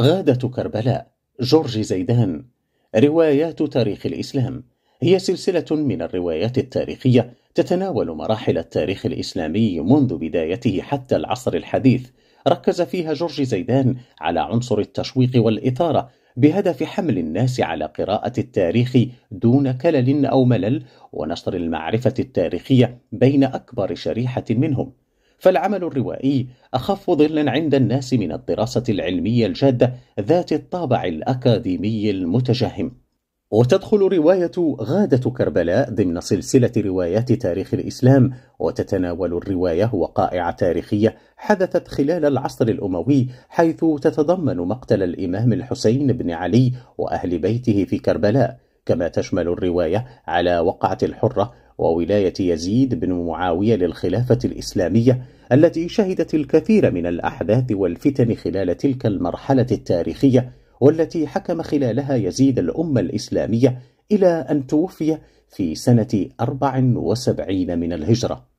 غادة كربلاء جورج زيدان روايات تاريخ الإسلام هي سلسلة من الروايات التاريخية تتناول مراحل التاريخ الإسلامي منذ بدايته حتى العصر الحديث ركز فيها جورج زيدان على عنصر التشويق والإثارة بهدف حمل الناس على قراءة التاريخ دون كلل أو ملل ونشر المعرفة التاريخية بين أكبر شريحة منهم فالعمل الروائي أخف ظلا عند الناس من الدراسة العلمية الجادة ذات الطابع الأكاديمي المتجهم وتدخل رواية غادة كربلاء ضمن سلسلة روايات تاريخ الإسلام وتتناول الرواية وقائع تاريخية حدثت خلال العصر الأموي حيث تتضمن مقتل الإمام الحسين بن علي وأهل بيته في كربلاء كما تشمل الرواية على وقعة الحرة وولاية يزيد بن معاوية للخلافة الإسلامية التي شهدت الكثير من الأحداث والفتن خلال تلك المرحلة التاريخية والتي حكم خلالها يزيد الأمة الإسلامية إلى أن توفي في سنة 74 من الهجرة